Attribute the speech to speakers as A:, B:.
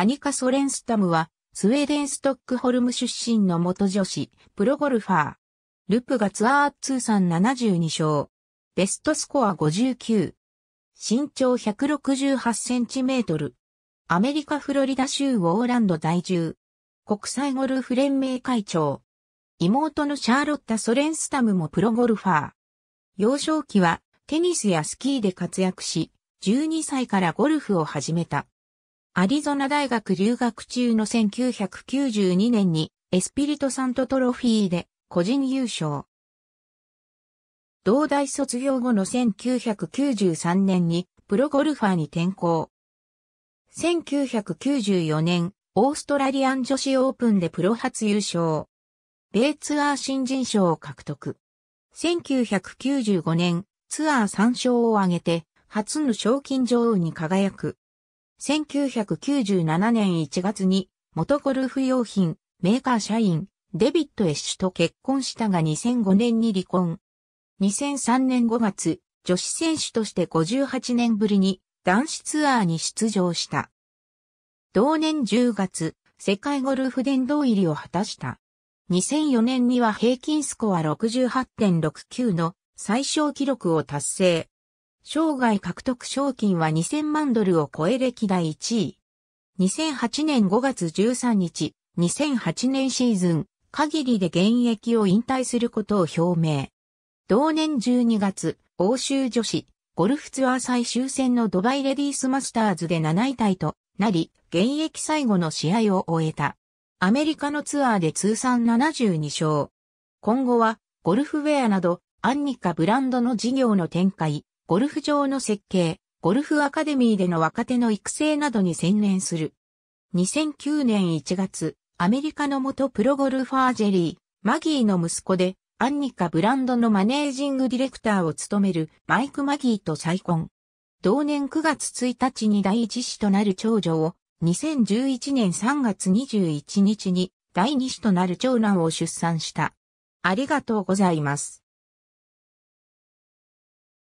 A: アニカ・ソレンスタムは、スウェーデン・ストックホルム出身の元女子、プロゴルファー。ルプがツアー通算72勝。ベストスコア59。身長168センチメートル。アメリカ・フロリダ州ウォーランド在住。国際ゴルフ連盟会長。妹のシャーロッタ・ソレンスタムもプロゴルファー。幼少期はテニスやスキーで活躍し、12歳からゴルフを始めた。アリゾナ大学留学中の1992年にエスピリトサントトロフィーで個人優勝。同大卒業後の1993年にプロゴルファーに転向。1994年、オーストラリアン女子オープンでプロ初優勝。米ツアー新人賞を獲得。1995年、ツアー3勝を挙げて、初の賞金女王に輝く。1997年1月に、元ゴルフ用品、メーカー社員、デビット・エッシュと結婚したが2005年に離婚。2003年5月、女子選手として58年ぶりに男子ツアーに出場した。同年10月、世界ゴルフ殿堂入りを果たした。2004年には平均スコア68.69の最小記録を達成。生涯獲得賞金は2000万ドルを超え歴代1位。2008年5月13日、2008年シーズン、限りで現役を引退することを表明。同年12月、欧州女子、ゴルフツアー最終戦のドバイレディースマスターズで7位タイとなり、現役最後の試合を終えた。アメリカのツアーで通算72勝。今後は、ゴルフウェアなど、アンニカブランドの事業の展開、ゴルフ場の設計、ゴルフアカデミーでの若手の育成などに専念する。2009年1月、アメリカの元プロゴルファージェリー、マギーの息子で、アンニカブランドのマネージングディレクターを務めるマイク・マギーと再婚。同年9月1日に第一子となる長女を、2011年3月21日に第二子となる長男を出産した。ありがとうございます。